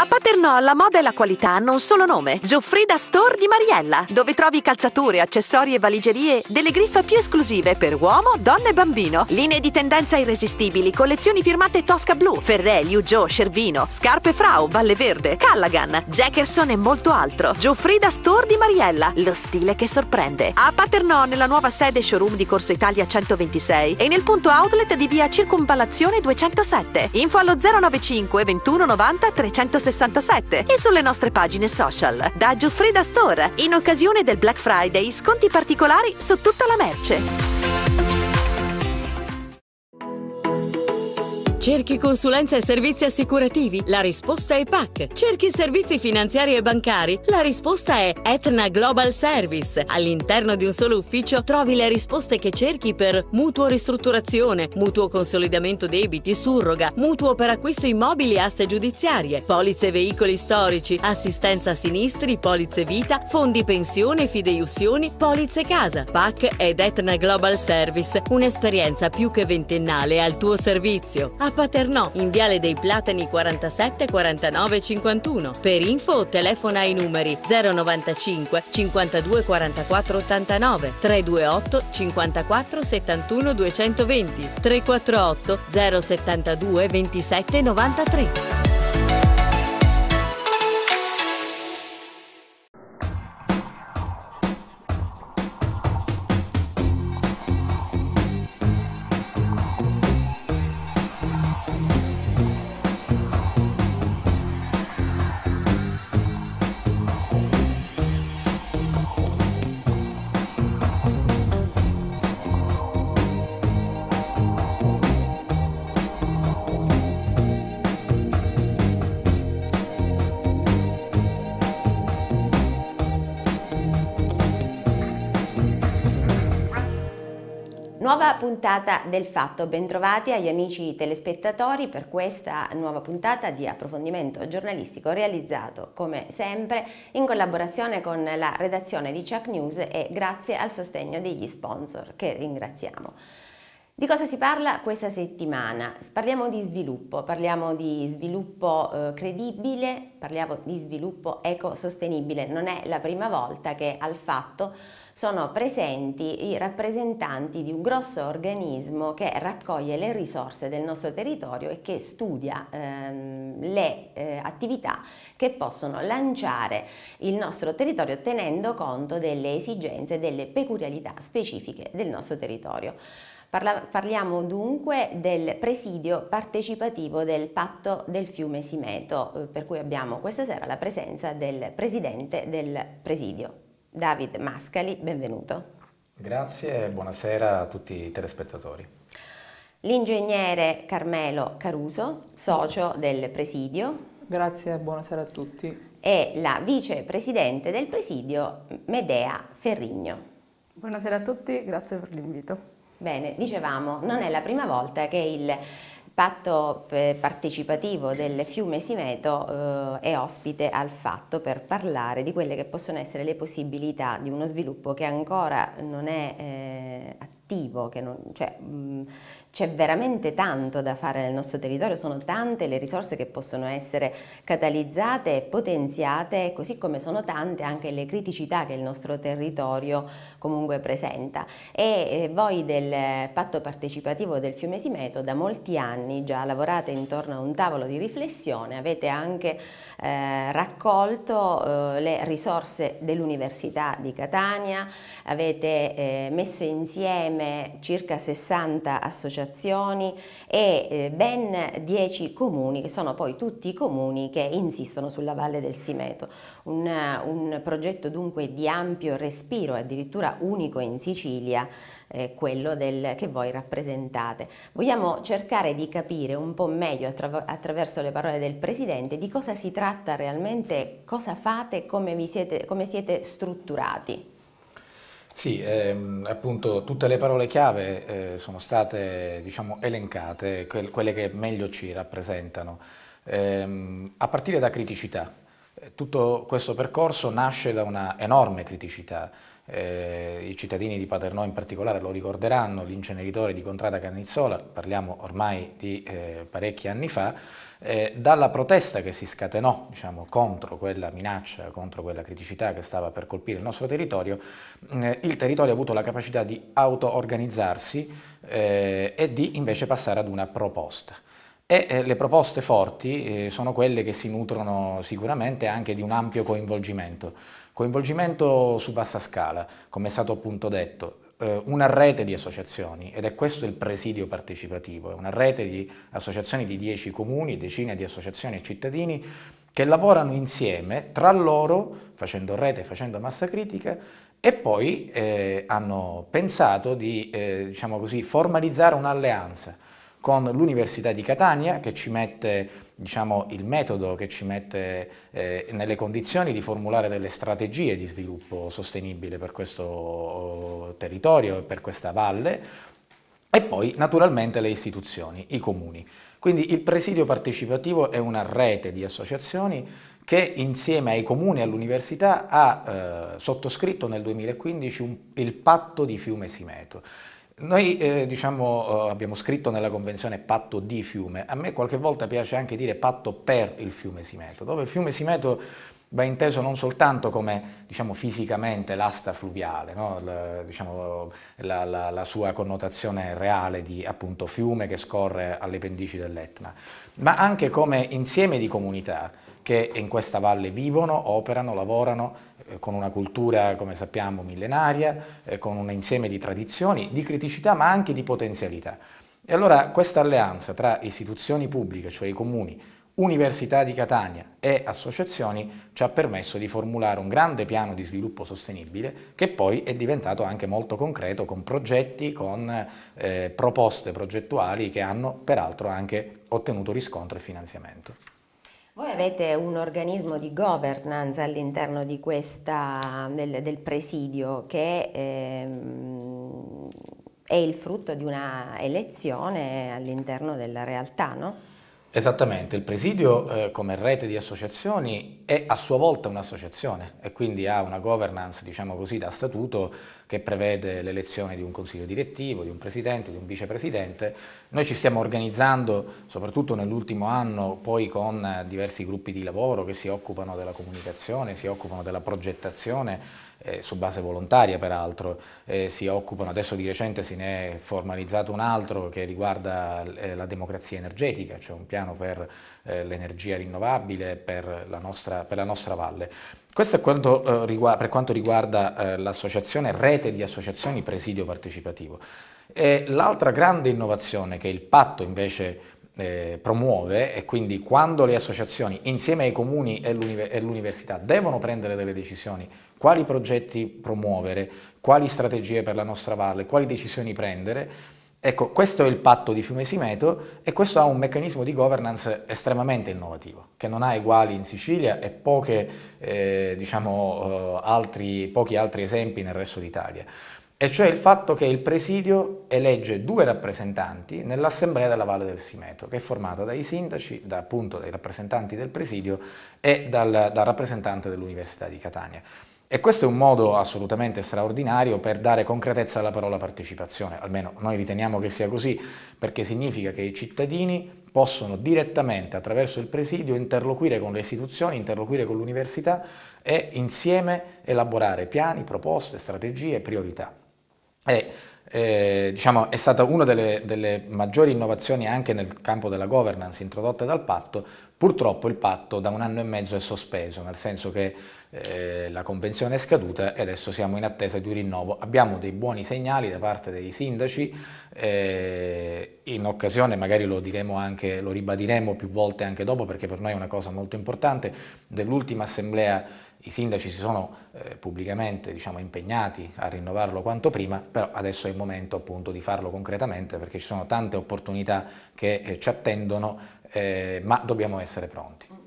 A Paternò la moda e la qualità hanno un solo nome, Giuffrida Store di Mariella, dove trovi calzature, accessori e valigerie delle griffe più esclusive per uomo, donna e bambino, linee di tendenza irresistibili, collezioni firmate Tosca Blu, Ferrelli, Uggio, Cervino, scarpe Frau, Valle Verde, Callaghan, Jackerson e molto altro. Giuffrida Store di Mariella, lo stile che sorprende. A Paternò nella nuova sede showroom di Corso Italia 126 e nel punto outlet di via Circunvallazione 207. Info allo 095 21 90 360. 67 e sulle nostre pagine social. Da Giuffrida Store, in occasione del Black Friday, sconti particolari su tutta la merce. Cerchi consulenza e servizi assicurativi? La risposta è PAC. Cerchi servizi finanziari e bancari? La risposta è Etna Global Service. All'interno di un solo ufficio trovi le risposte che cerchi per mutuo ristrutturazione, mutuo consolidamento debiti, surroga, mutuo per acquisto immobili e aste giudiziarie, polizze veicoli storici, assistenza sinistri, polizze vita, fondi pensione, fideiussioni, polizze casa. PAC ed Etna Global Service, un'esperienza più che ventennale al tuo servizio. A Paternò, in Viale dei Platani 47 49 51. Per info telefona ai numeri 095 52 44 89 328 54 71 220 348 072 27 93. puntata del Fatto. Bentrovati agli amici telespettatori per questa nuova puntata di approfondimento giornalistico realizzato come sempre in collaborazione con la redazione di Chuck News e grazie al sostegno degli sponsor che ringraziamo. Di cosa si parla questa settimana? Parliamo di sviluppo, parliamo di sviluppo eh, credibile, parliamo di sviluppo ecosostenibile. Non è la prima volta che al fatto sono presenti i rappresentanti di un grosso organismo che raccoglie le risorse del nostro territorio e che studia ehm, le eh, attività che possono lanciare il nostro territorio tenendo conto delle esigenze e delle peculiarità specifiche del nostro territorio. Parla parliamo dunque del presidio partecipativo del patto del fiume Simeto, eh, per cui abbiamo questa sera la presenza del presidente del presidio. David Mascali, benvenuto. Grazie e buonasera a tutti i telespettatori. L'ingegnere Carmelo Caruso, socio del presidio. Grazie e buonasera a tutti. E la vicepresidente del presidio Medea Ferrigno. Buonasera a tutti, grazie per l'invito. Bene, dicevamo, non è la prima volta che il patto eh, partecipativo del Fiume Simeto eh, è ospite al fatto per parlare di quelle che possono essere le possibilità di uno sviluppo che ancora non è eh, attivo attivo, cioè, c'è cioè, veramente tanto da fare nel nostro territorio, sono tante le risorse che possono essere catalizzate e potenziate, così come sono tante anche le criticità che il nostro territorio comunque presenta. E eh, voi del patto partecipativo del Fiume Simeto da molti anni già lavorate intorno a un tavolo di riflessione, avete anche eh, raccolto eh, le risorse dell'Università di Catania, avete eh, messo insieme circa 60 associazioni e eh, ben 10 comuni che sono poi tutti i comuni che insistono sulla Valle del Simeto. Un, eh, un progetto dunque di ampio respiro, addirittura unico in Sicilia, eh, quello del, che voi rappresentate. Vogliamo cercare di capire un po' meglio attra attraverso le parole del Presidente di cosa si tratta realmente, cosa fate, come, siete, come siete strutturati. Sì, ehm, appunto tutte le parole chiave eh, sono state diciamo, elencate, que quelle che meglio ci rappresentano, ehm, a partire da criticità. Eh, tutto questo percorso nasce da una enorme criticità. Eh, I cittadini di Paternò in particolare lo ricorderanno, l'inceneritore di Contrada Cannizzola, parliamo ormai di eh, parecchi anni fa, eh, dalla protesta che si scatenò diciamo, contro quella minaccia, contro quella criticità che stava per colpire il nostro territorio, eh, il territorio ha avuto la capacità di auto-organizzarsi eh, e di invece passare ad una proposta. E eh, le proposte forti eh, sono quelle che si nutrono sicuramente anche di un ampio coinvolgimento. Coinvolgimento su bassa scala, come è stato appunto detto, eh, una rete di associazioni ed è questo il presidio partecipativo, è una rete di associazioni di dieci comuni, decine di associazioni e cittadini che lavorano insieme tra loro, facendo rete, facendo massa critica, e poi eh, hanno pensato di eh, diciamo così, formalizzare un'alleanza con l'Università di Catania che ci mette diciamo, il metodo che ci mette eh, nelle condizioni di formulare delle strategie di sviluppo sostenibile per questo oh, territorio e per questa valle e poi naturalmente le istituzioni, i comuni. Quindi il presidio partecipativo è una rete di associazioni che insieme ai comuni e all'università ha eh, sottoscritto nel 2015 un, il patto di Fiume Simeto noi eh, diciamo, eh, abbiamo scritto nella convenzione patto di fiume, a me qualche volta piace anche dire patto per il fiume Simeto, dove il fiume Simeto va inteso non soltanto come diciamo, fisicamente l'asta fluviale, no? la, diciamo, la, la, la, sua connotazione reale di appunto, fiume che scorre alle pendici dell'Etna, ma anche come insieme di comunità che in questa valle vivono, operano, lavorano eh, con una cultura, come sappiamo, millenaria, eh, con un insieme di tradizioni, di criticità ma anche di potenzialità. E allora questa alleanza tra istituzioni pubbliche, cioè i comuni, Università di Catania e associazioni ci ha permesso di formulare un grande piano di sviluppo sostenibile che poi è diventato anche molto concreto con progetti, con eh, proposte progettuali che hanno peraltro anche ottenuto riscontro e finanziamento. Voi avete un organismo di governance all'interno del, del, presidio che ehm, è il frutto di una elezione all'interno della realtà, no? Esattamente, il presidio eh, come rete di associazioni è a sua volta un'associazione e quindi ha una governance, diciamo così, da statuto che prevede l'elezione di un consiglio direttivo, di un presidente, di un vicepresidente. Noi ci stiamo organizzando, soprattutto nell'ultimo anno, poi con diversi gruppi di lavoro che si occupano della comunicazione, si occupano della progettazione eh, su base volontaria peraltro, eh, si occupano, adesso di recente se ne è formalizzato un altro che riguarda eh, la democrazia energetica, cioè un piano per eh, l'energia rinnovabile per la, nostra, per la nostra valle. Questo è quanto, eh, riguarda, per quanto riguarda eh, l'associazione, rete di associazioni presidio partecipativo. l'altra grande innovazione che il patto invece eh, promuove è quindi quando le associazioni insieme ai comuni e l'università devono prendere delle decisioni quali progetti promuovere, quali strategie per la nostra valle, quali decisioni prendere. Ecco, questo è il patto di Fiumesimeto e questo ha un meccanismo di governance estremamente innovativo, che non ha uguali in Sicilia e poche, eh, diciamo, eh, altri, pochi altri esempi nel resto d'Italia. E cioè il fatto che il presidio elegge due rappresentanti nell'assemblea della Valle del Simeto, che è formata dai sindaci, da, appunto dai rappresentanti del presidio e dal, dal rappresentante dell'Università di Catania. E questo è un modo assolutamente straordinario per dare concretezza alla parola partecipazione, almeno noi riteniamo che sia così, perché significa che i cittadini possono direttamente attraverso il presidio interloquire con le istituzioni, interloquire con l'università e insieme elaborare piani, proposte, strategie, priorità. E, eh, diciamo, è stata una delle, delle, maggiori innovazioni anche nel campo della governance introdotte dal patto, Purtroppo il patto da un anno e mezzo è sospeso, nel senso che eh, la convenzione è scaduta e adesso siamo in attesa di un rinnovo. Abbiamo dei buoni segnali da parte dei sindaci, eh, in occasione magari lo, anche, lo ribadiremo più volte anche dopo perché per noi è una cosa molto importante, dell'ultima assemblea i sindaci si sono eh, pubblicamente diciamo, impegnati a rinnovarlo quanto prima, però adesso è il momento appunto di farlo concretamente perché ci sono tante opportunità che eh, ci attendono, eh, ma dobbiamo essere pronti.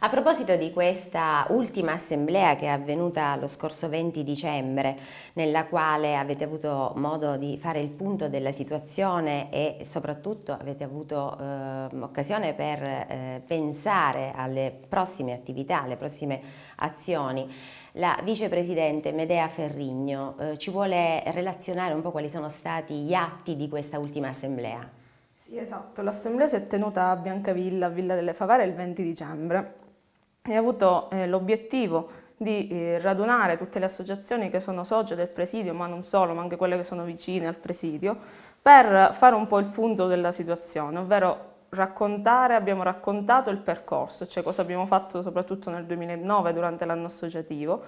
A proposito di questa ultima assemblea che è avvenuta lo scorso 20 dicembre, nella quale avete avuto modo di fare il punto della situazione e soprattutto avete avuto eh, occasione per eh, pensare alle prossime attività, alle prossime azioni, la vicepresidente Medea Ferrigno eh, ci vuole relazionare un po' quali sono stati gli atti di questa ultima assemblea. Sì, esatto. L'assemblea si è tenuta a Biancavilla, Villa delle Favare, il 20 dicembre e ha avuto eh, l'obiettivo di eh, radunare tutte le associazioni che sono socie del presidio, ma non solo, ma anche quelle che sono vicine al presidio, per fare un po' il punto della situazione, ovvero raccontare, abbiamo raccontato il percorso, cioè cosa abbiamo fatto soprattutto nel 2009 durante l'anno associativo,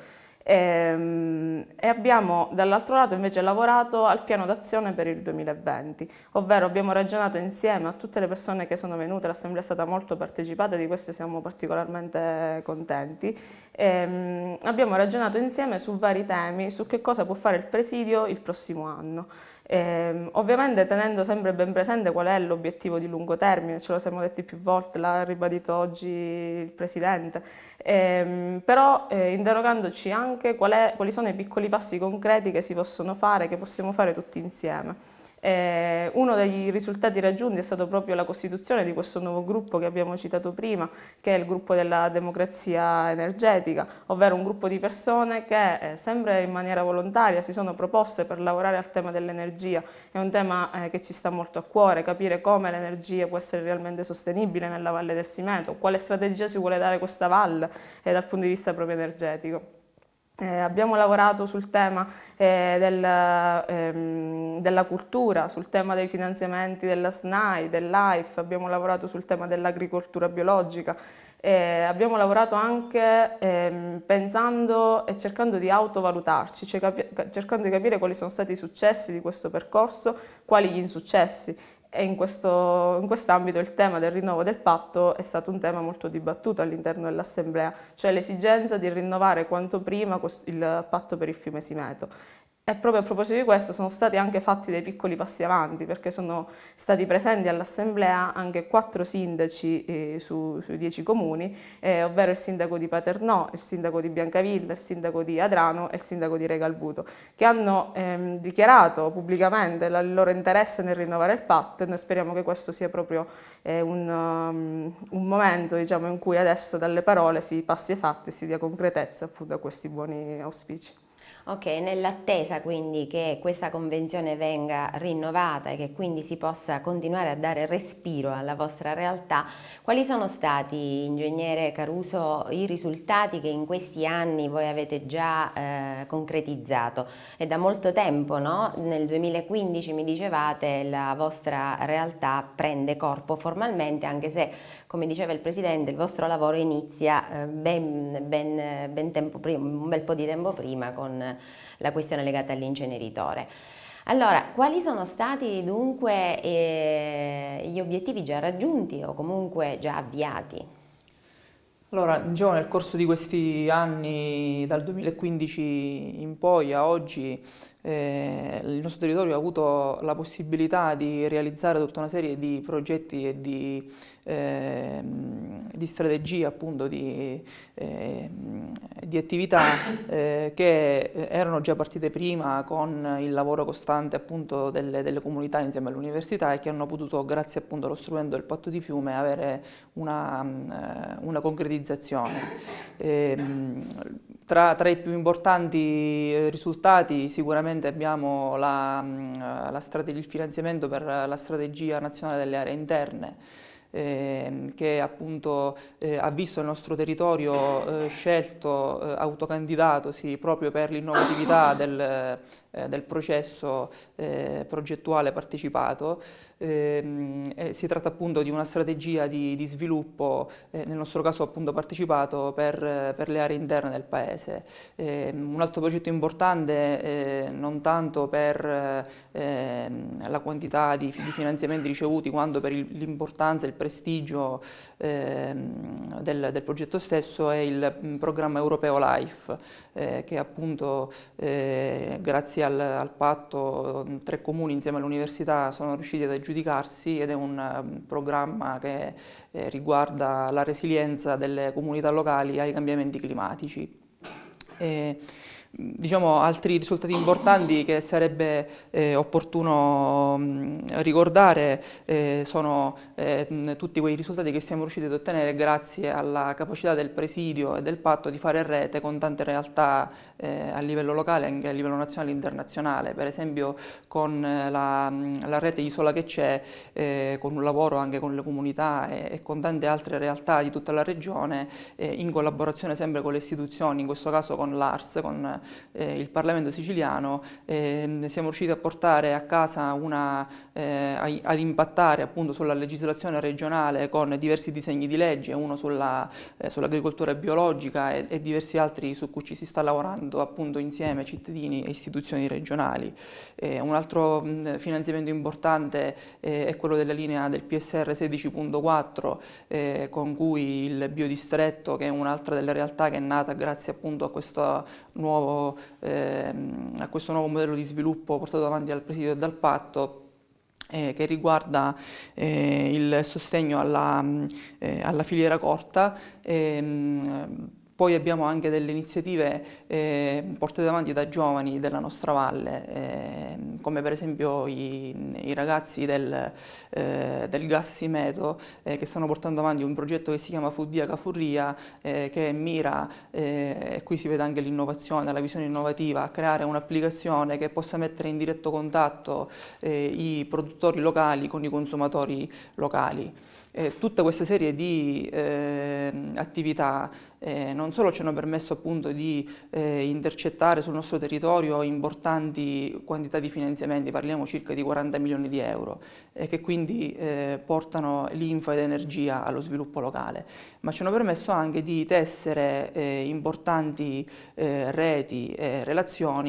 Ehm, e, abbiamo dall'altro lato invece lavorato al piano d'azione per il 2020, ovvero abbiamo ragionato insieme a tutte le persone che sono venute, l'assemblea è stata molto partecipata, di questo siamo particolarmente contenti, e, ehm, abbiamo ragionato insieme su vari temi, su che cosa può fare il presidio il prossimo anno. Eh, ovviamente tenendo sempre ben presente qual è l'obiettivo di lungo termine, ce lo siamo detti più volte, l'ha ribadito oggi il Presidente, ehm, però eh, interrogandoci anche qual è, quali sono i piccoli passi concreti che si possono fare, che possiamo fare tutti insieme. Eh, uno dei risultati raggiunti è stato proprio la costituzione di questo nuovo gruppo che abbiamo citato prima, che è il gruppo della democrazia energetica, ovvero un gruppo di persone che eh, sempre in maniera volontaria si sono proposte per lavorare al tema dell'energia. È un tema eh, che ci sta molto a cuore, capire come l'energia può essere realmente sostenibile nella Valle del Simeto, quale strategia si vuole dare a questa valle, eh, dal punto di vista proprio energetico. Eh, abbiamo lavorato sul tema eh, del, ehm, della cultura, sul tema dei finanziamenti della SNAI, dell'AIF, abbiamo lavorato sul tema dell'agricoltura biologica, eh, abbiamo lavorato anche ehm, pensando e cercando di autovalutarci, cioè cercando di capire quali sono stati i successi di questo percorso, quali gli insuccessi e in, questo, in quest'ambito il tema del rinnovo del patto è stato un tema molto dibattuto all'interno dell'Assemblea, cioè l'esigenza di rinnovare quanto prima il patto per il fiume Simeto. E proprio a proposito di questo sono stati anche fatti dei piccoli passi avanti perché sono stati presenti all'Assemblea anche quattro sindaci eh, su, sui dieci comuni, eh, ovvero il sindaco di Paternò, il sindaco di Biancavilla, il sindaco di Adrano e il sindaco di Regalbuto, che hanno ehm, dichiarato pubblicamente il loro interesse nel rinnovare il patto e noi speriamo che questo sia proprio eh, un, um, un, momento diciamo, in cui adesso dalle parole si passi ai fatti e si dia concretezza appunto, a questi buoni auspici. Ok, nell'attesa quindi che questa convenzione venga rinnovata e che quindi si possa continuare a dare respiro alla vostra realtà, quali sono stati, ingegnere Caruso, i risultati che in questi anni voi avete già eh, concretizzato? È da molto tempo, no? Nel 2015 mi dicevate la vostra realtà prende corpo formalmente, anche se, come diceva il Presidente, il vostro lavoro inizia eh, ben, ben, ben tempo prima, un bel po' di tempo prima con la questione legata all'inceneritore. Allora, quali sono stati dunque eh, gli obiettivi già raggiunti o comunque già avviati? Allora, diciamo, nel corso di questi anni, dal 2015 in poi a oggi, eh, il nostro territorio ha avuto la possibilità di realizzare tutta una serie di progetti e di, eh, di strategie, appunto, di, eh, di attività eh, che erano già partite prima con il lavoro costante appunto, delle, delle, comunità insieme all'università e che hanno potuto, grazie appunto, allo strumento del patto di fiume, avere una, una concretizzazione. Ehm, tra, tra, i più importanti eh, risultati sicuramente abbiamo la, mm, eh, la il finanziamento per la strategia nazionale delle aree interne eh, che appunto eh, ha visto il nostro territorio eh, scelto, eh, autocandidatosi proprio per l'innovatività del, del processo progettuale partecipato Ehm, eh, si tratta appunto di una strategia di, di sviluppo, eh, nel nostro caso appunto partecipato, per, per le aree interne del Paese. Eh, un altro progetto importante eh, non tanto per ehm, la quantità di, di, finanziamenti ricevuti quanto per l'importanza e il prestigio Ehm, del, del, progetto stesso è il mm, programma europeo LIFE, eh, che appunto eh, grazie al, al patto mm, tre comuni insieme all'università sono riusciti ad aggiudicarsi ed è un mm, programma che eh, riguarda la resilienza delle comunità locali ai cambiamenti climatici. E Diciamo, altri risultati importanti che sarebbe eh, opportuno mh, mm, ricordare eh, sono eh, tutti quei risultati che siamo riusciti ad ottenere grazie alla capacità del presidio e del patto di fare rete con tante realtà eh, a livello locale e anche a livello nazionale e internazionale, per esempio con eh, la, mm, la rete Isola che c'è, eh, con un lavoro anche con le comunità e, e, con tante altre realtà di tutta la regione, in collaborazione sempre con le istituzioni, in questo caso con l'ARS, con eh, il Parlamento siciliano eh, siamo riusciti a portare a casa una, eh, ad impattare appunto sulla legislazione regionale con diversi disegni di legge, uno eh, sull'agricoltura sull biologica e, e, diversi altri su cui ci si sta lavorando appunto insieme cittadini e istituzioni regionali. Eh, un altro mh, mm, finanziamento importante eh, è quello della linea del PSR 16.4 con cui il biodistretto che è un'altra delle realtà che è nata grazie appunto a questo nuovo nuovo, ehm, a questo nuovo modello di sviluppo portato avanti dal presidio e dal patto eh, che riguarda eh, il sostegno alla, mm, eh, alla filiera corta. Ehm, poi abbiamo anche delle iniziative eh, portate avanti da giovani della nostra valle, eh, come per esempio i, i ragazzi del, eh, del Gas Simeto eh, che stanno portando avanti un progetto che si chiama Fuddia Cafurria eh, che mira, eh, e qui si vede anche l'innovazione, la visione innovativa, a creare un'applicazione che possa mettere in diretto contatto i produttori locali con i consumatori locali. tutta questa serie di attività eh, non solo ci hanno permesso appunto di eh, intercettare sul nostro territorio importanti quantità di finanziamenti, parliamo circa di 40 milioni di euro, eh, che quindi eh, portano linfa ed energia allo sviluppo locale, ma ci hanno permesso anche di tessere eh, importanti eh, reti e relazioni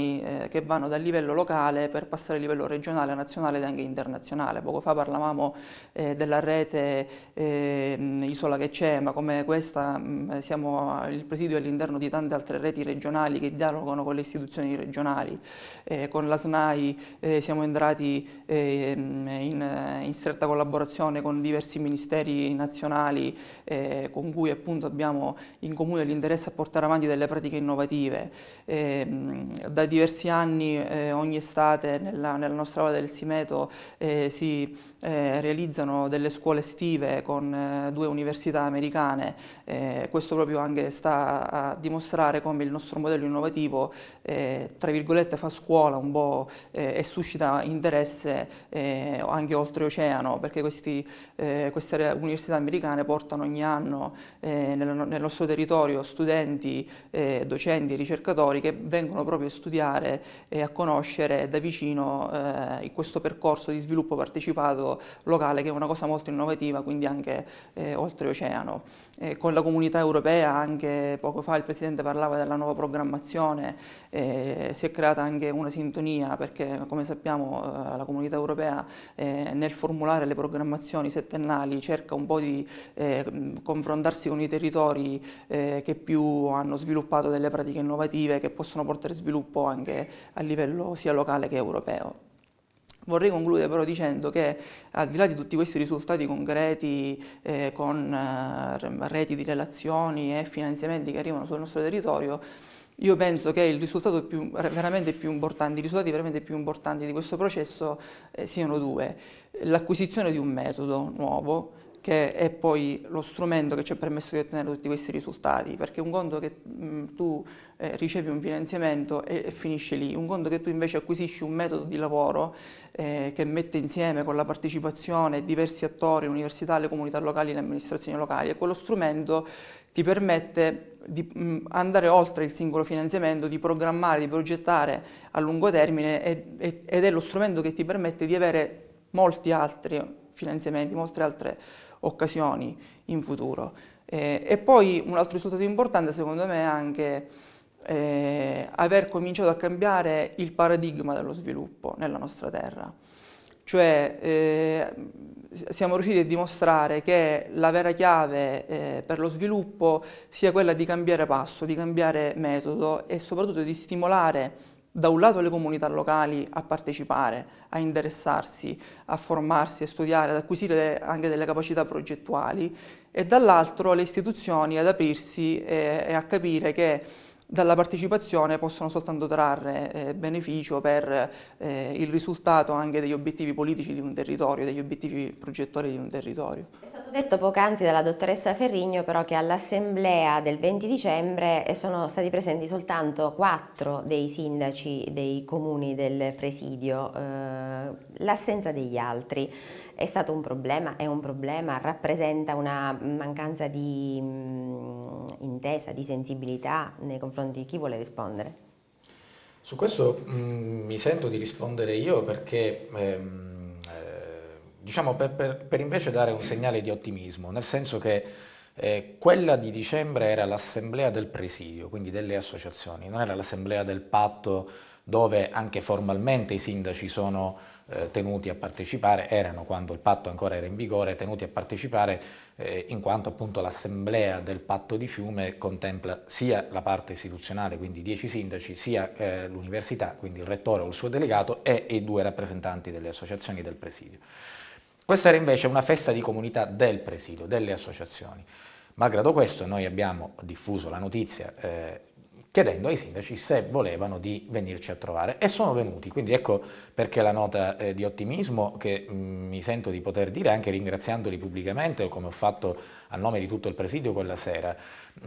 che vanno dal livello locale per passare al livello regionale, nazionale ed anche internazionale. Poco fa parlavamo della rete ehm, Isola che c'è, ma come questa mh, mm, siamo il presidio all'interno di tante altre reti regionali che dialogano con le istituzioni regionali. Eh, con la SNAI eh, siamo entrati eh, in, in, stretta collaborazione con diversi ministeri nazionali eh, con cui appunto abbiamo in comune l'interesse a portare avanti delle pratiche innovative. Ehm, da diversi anni eh, ogni estate nella, nella nostra valle del Simeto eh, si eh, realizzano delle scuole estive con eh, due università americane, eh, questo proprio anche sta a dimostrare come il nostro modello innovativo eh, tra virgolette fa scuola un po' eh, e suscita interesse eh, anche oltreoceano perché questi, queste università americane portano ogni anno nel, nel, nostro territorio studenti, docenti, ricercatori che vengono proprio a studiare e a conoscere da vicino questo percorso di sviluppo partecipato locale che è una cosa molto innovativa quindi anche eh, oltreoceano. Eh, con la comunità europea anche poco fa il Presidente parlava della nuova programmazione, eh, si è creata anche una sintonia perché come sappiamo eh, la comunità europea eh, nel formulare le programmazioni settennali cerca un po' di eh, confrontarsi con i territori che più hanno sviluppato delle pratiche innovative che possono portare sviluppo anche a livello sia locale che europeo. Vorrei concludere però dicendo che al di là di tutti questi risultati concreti eh, con eh, reti di relazioni e finanziamenti che arrivano sul nostro territorio, io penso che il risultato più, veramente più importante, i risultati veramente più importanti di questo processo eh, siano due. L'acquisizione di un metodo nuovo, che è poi lo strumento che ci ha permesso di ottenere tutti questi risultati, perché un conto che mh, tu eh, ricevi un finanziamento e, e, finisce lì, un conto che tu invece acquisisci un metodo di lavoro eh, che mette insieme con la partecipazione diversi attori, università, le comunità locali, le amministrazioni locali, e quello strumento ti permette di andare oltre il singolo finanziamento, di programmare, di progettare a lungo termine ed è lo strumento che ti permette di avere molti altri finanziamenti, molte altre occasioni in futuro. Eh, e poi un altro risultato importante secondo me è anche eh, aver cominciato a cambiare il paradigma dello sviluppo nella nostra terra. Cioè eh, siamo riusciti a dimostrare che la vera chiave eh, per lo sviluppo sia quella di cambiare passo, di cambiare metodo e soprattutto di stimolare da un lato le comunità locali a partecipare, a interessarsi, a formarsi, a studiare, ad acquisire anche delle capacità progettuali e dall'altro le istituzioni ad aprirsi e, e a capire che dalla partecipazione possono soltanto trarre eh, beneficio per eh, il risultato anche degli obiettivi politici di un territorio, degli obiettivi progettuali di un territorio. È stato detto poc'anzi dalla dottoressa Ferrigno però che all'assemblea del 20 dicembre eh, sono stati presenti soltanto quattro dei sindaci dei comuni del presidio, eh, l'assenza degli altri è stato un problema, è un problema, rappresenta una mancanza di mh, mm, intesa, di sensibilità nei confronti di chi vuole rispondere? Su questo mh, mm, mi sento di rispondere io perché ehm, eh, diciamo per, per, per invece dare un segnale di ottimismo, nel senso che eh, quella di dicembre era l'assemblea del presidio, quindi delle associazioni, non era l'assemblea del patto dove anche formalmente i sindaci sono eh, tenuti a partecipare, erano quando il patto ancora era in vigore, tenuti a partecipare eh, in quanto appunto l'assemblea del patto di Fiume contempla sia la parte istituzionale, quindi i dieci sindaci, sia eh, l'università, quindi il rettore o il suo delegato e i due rappresentanti delle associazioni del presidio. Questa era invece una festa di comunità del presidio, delle associazioni. Malgrado questo noi abbiamo diffuso la notizia eh, chiedendo ai sindaci se volevano di venirci a trovare e sono venuti, quindi ecco perché la nota eh, di ottimismo che mh, mm, mi sento di poter dire anche ringraziandoli pubblicamente come ho fatto a nome di tutto il presidio quella sera.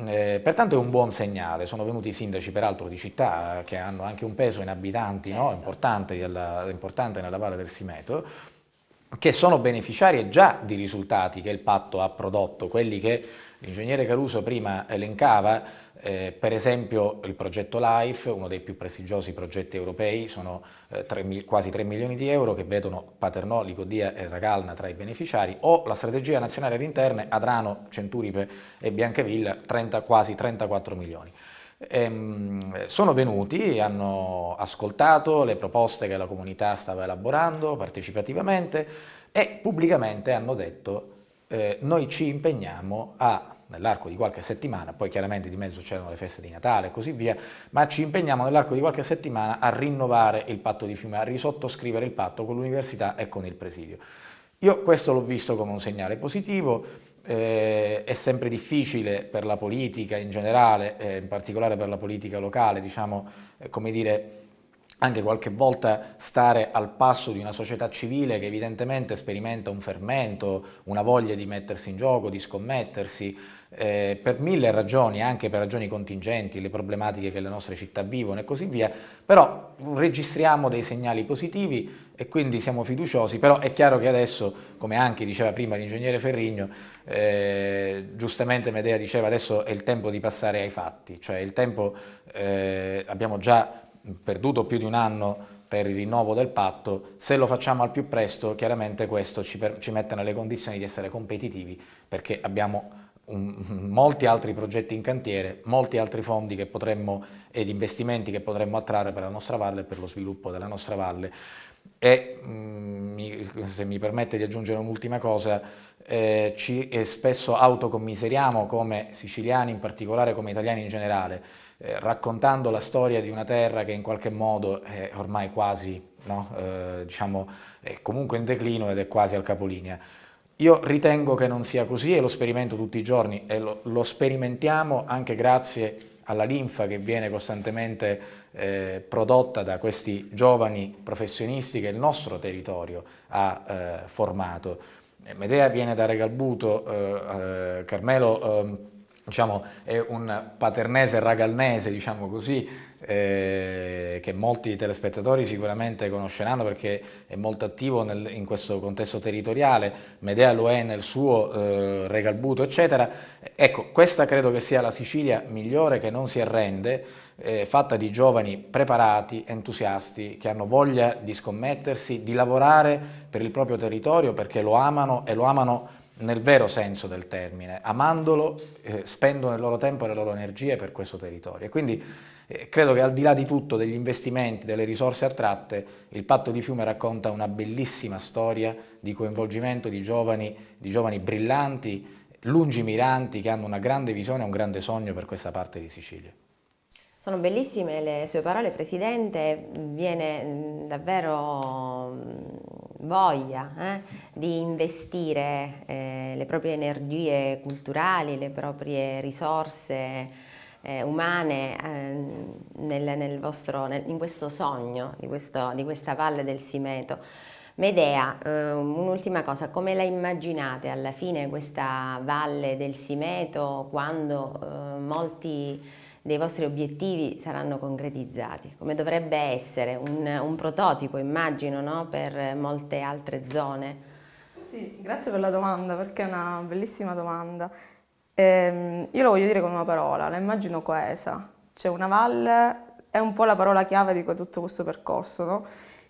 Mm, eh, pertanto è un buon segnale, sono venuti i sindaci peraltro di città eh, che hanno anche un peso in abitanti no? Certo. importante, della, importante nella Valle del Simeto, che sono beneficiarie già di risultati che il patto ha prodotto, quelli che l'ingegnere Caruso prima elencava, eh, per esempio il progetto LIFE, uno dei più prestigiosi progetti europei, sono eh, 3, quasi 3 milioni di euro che vedono Paternò, Licodia e Ragalna tra i beneficiari, o la strategia nazionale all'interno Adrano, Centuripe e Biancavilla, 30, quasi 34 milioni. Ehm, sono venuti, hanno ascoltato le proposte che la comunità stava elaborando partecipativamente e pubblicamente hanno detto eh, noi ci impegniamo a nell'arco di qualche settimana, poi chiaramente di mezzo c'erano le feste di Natale e così via, ma ci impegniamo nell'arco di qualche settimana a rinnovare il patto di Fiume, a risottoscrivere il patto con l'università e con il presidio. Io questo l'ho visto come un segnale positivo, eh, è sempre difficile per la politica in generale, eh, in particolare per la politica locale, diciamo, eh, come dire, anche qualche volta stare al passo di una società civile che evidentemente sperimenta un fermento, una voglia di mettersi in gioco, di scommettersi, eh, per mille ragioni, anche per ragioni contingenti, le problematiche che le nostre città vivono e così via, però registriamo dei segnali positivi e quindi siamo fiduciosi, però è chiaro che adesso, come anche diceva prima l'ingegnere Ferrigno, eh, giustamente Medea diceva adesso è il tempo di passare ai fatti, cioè il tempo, eh, abbiamo già perduto più di un anno per il rinnovo del patto, se lo facciamo al più presto chiaramente questo ci, per, ci mette nelle condizioni di essere competitivi perché abbiamo un, molti altri progetti in cantiere, molti altri fondi che potremmo, ed investimenti che potremmo attrarre per la nostra valle e per lo sviluppo della nostra valle. E mm, se mi permette di aggiungere un'ultima cosa, eh, ci eh, spesso autocommiseriamo come siciliani in particolare, come italiani in generale, eh, raccontando la storia di una terra che in qualche modo è ormai quasi, no? eh, diciamo, è comunque in declino ed è quasi al capolinea. Io ritengo che non sia così e lo sperimento tutti i giorni e lo, lo sperimentiamo anche grazie alla linfa che viene costantemente eh, prodotta da questi giovani professionisti che il nostro territorio ha eh, formato. Eh, Medea viene da Regalbuto, eh, Carmelo ehm, diciamo, è un paternese ragalnese, diciamo così, eh, che molti telespettatori sicuramente conosceranno perché è molto attivo nel, in questo contesto territoriale, Medea lo è nel suo eh, Regalbuto, eccetera. Ecco, questa credo che sia la Sicilia migliore che non si arrende, eh, fatta di giovani preparati, entusiasti, che hanno voglia di scommettersi, di lavorare per il proprio territorio perché lo amano e lo amano nel vero senso del termine, amandolo, eh, spendono il loro tempo e le loro energie per questo territorio. E quindi eh, credo che al di là di tutto, degli investimenti, delle risorse attratte, il patto di fiume racconta una bellissima storia di coinvolgimento di giovani, di giovani brillanti, lungimiranti, che hanno una grande visione e un grande sogno per questa parte di Sicilia. Sono bellissime le sue parole, Presidente, viene mm, davvero mm, voglia eh, di investire eh, le proprie energie culturali, le proprie risorse eh, umane ehm, nel, nel vostro, nel, in questo sogno di, questo, di, questa valle del Simeto. Medea, ehm, un'ultima cosa, come la immaginate alla fine questa valle del Simeto quando ehm, molti dei vostri obiettivi saranno concretizzati, come dovrebbe essere un, un prototipo, immagino, no? per molte altre zone. Sì, grazie per la domanda, perché è una bellissima domanda. Ehm, io lo voglio dire con una parola, la immagino coesa. Cioè una valle è un po' la parola chiave di tutto questo percorso, no?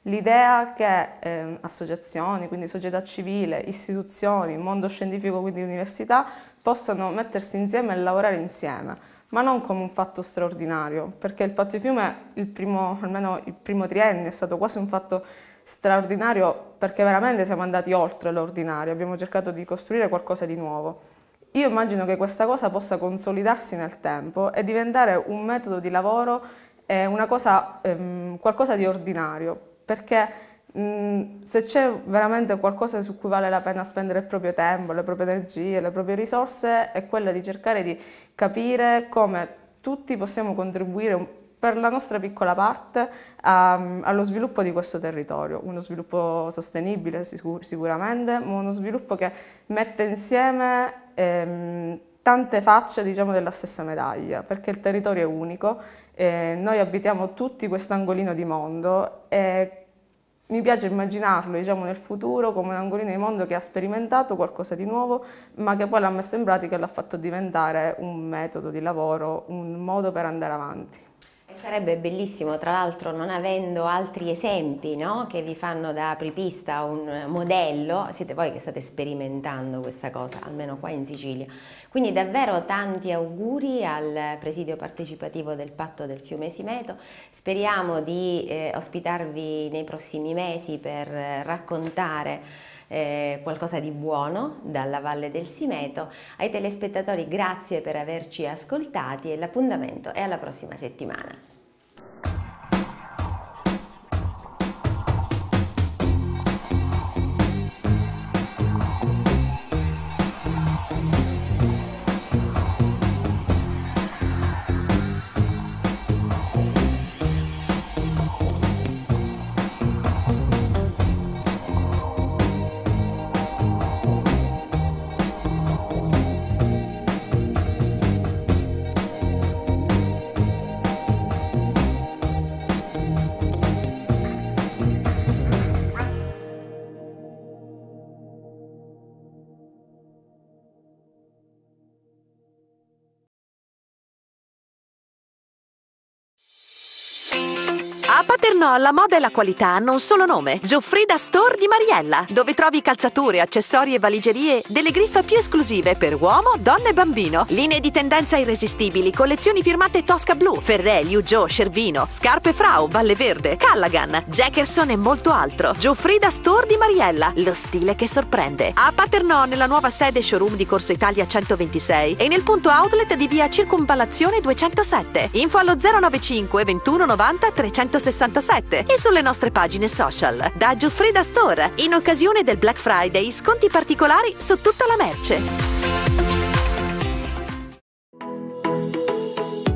L'idea che eh, associazioni, quindi società civile, istituzioni, mondo scientifico, quindi università, possano mettersi insieme e lavorare insieme ma non come un fatto straordinario, perché il Pazzo di Fiume, il primo, almeno il primo triennio, è stato quasi un fatto straordinario perché veramente siamo andati oltre l'ordinario, abbiamo cercato di costruire qualcosa di nuovo. Io immagino che questa cosa possa consolidarsi nel tempo e diventare un metodo di lavoro, eh, cosa, ehm, qualcosa di ordinario, perché Mm, se c'è veramente qualcosa su cui vale la pena spendere il proprio tempo, le proprie energie, le proprie risorse, è quella di cercare di capire come tutti possiamo contribuire per la nostra piccola parte um, allo sviluppo di questo territorio, uno sviluppo sostenibile sicur sicuramente, ma uno sviluppo che mette insieme ehm, tante facce diciamo, della stessa medaglia, perché il territorio è unico, eh, noi abitiamo tutti quest'angolino di mondo e mi piace immaginarlo diciamo, nel futuro come un angolino di mondo che ha sperimentato qualcosa di nuovo, ma che poi l'ha messo in pratica e l'ha fatto diventare un metodo di lavoro, un modo per andare avanti. Sarebbe bellissimo, tra l'altro, non avendo altri esempi no? che vi fanno da apripista un modello, siete voi che state sperimentando questa cosa, almeno qua in Sicilia. Quindi davvero tanti auguri al presidio partecipativo del patto del fiume Simeto, speriamo di eh, ospitarvi nei prossimi mesi per eh, raccontare eh, qualcosa di buono dalla Valle del Simeto. Ai telespettatori grazie per averci ascoltati e l'appuntamento è alla prossima settimana. Paternò la moda e la qualità hanno un solo nome, Gioffrida Store di Mariella, dove trovi calzature, accessori e valigerie delle griffe più esclusive per uomo, donna e bambino, linee di tendenza irresistibili, collezioni firmate Tosca Blu, Ferrelli, Uggio, Cervino, scarpe Frau, Valle Verde, Callaghan, Jackerson e molto altro. Gioffrida Store di Mariella, lo stile che sorprende. A Paternò nella nuova sede showroom di Corso Italia 126 e nel punto outlet di via Circumvallazione 207. Info allo 095 21 90 360 67 e sulle nostre pagine social. Da Giuffrida Store, in occasione del Black Friday, sconti particolari su tutta la merce.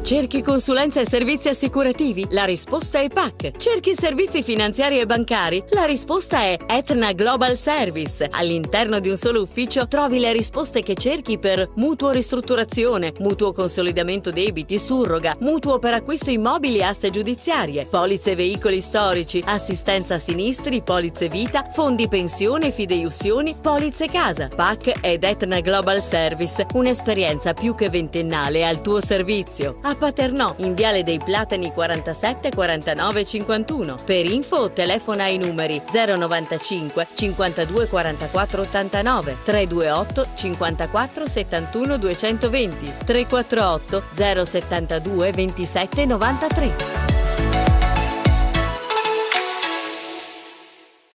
Cerchi consulenza e servizi assicurativi? La risposta è PAC. Cerchi servizi finanziari e bancari? La risposta è Etna Global Service. All'interno di un solo ufficio trovi le risposte che cerchi per mutuo ristrutturazione, mutuo consolidamento debiti, surroga, mutuo per acquisto immobili e aste giudiziarie, polizze veicoli storici, assistenza a sinistri, polizze vita, fondi pensione, fideiussioni, polizze casa. PAC ed Etna Global Service, un'esperienza più che ventennale al tuo servizio. A Paternò, in Viale dei Platani 47 49 51. Per info telefona ai numeri 095 52 44 89 328 54 71 220 348 072 27 93.